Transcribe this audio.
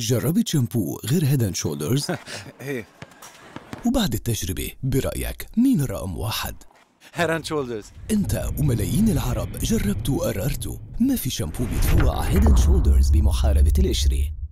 جربت شامبو غير هيد اند شولدرز؟ ايه وبعد التجربة برأيك مين رقم واحد؟ هيد اند شولدرز أنت وملايين العرب جربتوا وقررتوا ما في شامبو بيتفوق على هيد اند شولدرز بمحاربة القشرة